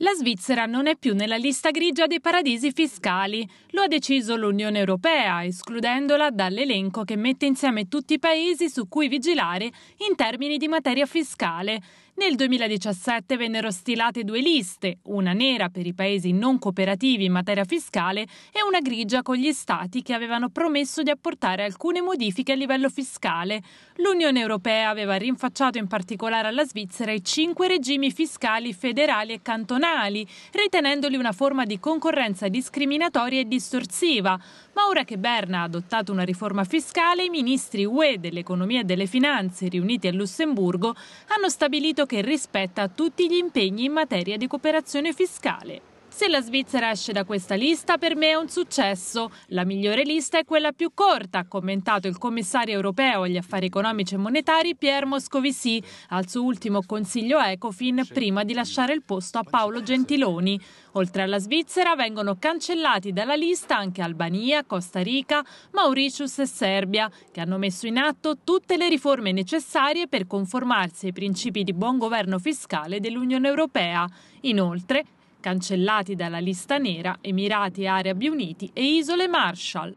La Svizzera non è più nella lista grigia dei paradisi fiscali, lo ha deciso l'Unione Europea, escludendola dall'elenco che mette insieme tutti i paesi su cui vigilare in termini di materia fiscale. Nel 2017 vennero stilate due liste, una nera per i paesi non cooperativi in materia fiscale e una grigia con gli stati che avevano promesso di apportare alcune modifiche a livello fiscale. L'Unione Europea aveva rinfacciato in particolare alla Svizzera i cinque regimi fiscali federali e cantonali canali, ritenendoli una forma di concorrenza discriminatoria e distorsiva. Ma ora che Berna ha adottato una riforma fiscale, i ministri UE dell'economia e delle finanze riuniti a Lussemburgo hanno stabilito che rispetta tutti gli impegni in materia di cooperazione fiscale. Se la Svizzera esce da questa lista per me è un successo. La migliore lista è quella più corta, ha commentato il commissario europeo agli affari economici e monetari Pierre Moscovici al suo ultimo consiglio Ecofin prima di lasciare il posto a Paolo Gentiloni. Oltre alla Svizzera vengono cancellati dalla lista anche Albania, Costa Rica, Mauritius e Serbia, che hanno messo in atto tutte le riforme necessarie per conformarsi ai principi di buon governo fiscale dell'Unione Europea. Inoltre, cancellati dalla lista nera Emirati Arabi Uniti e Isole Marshall.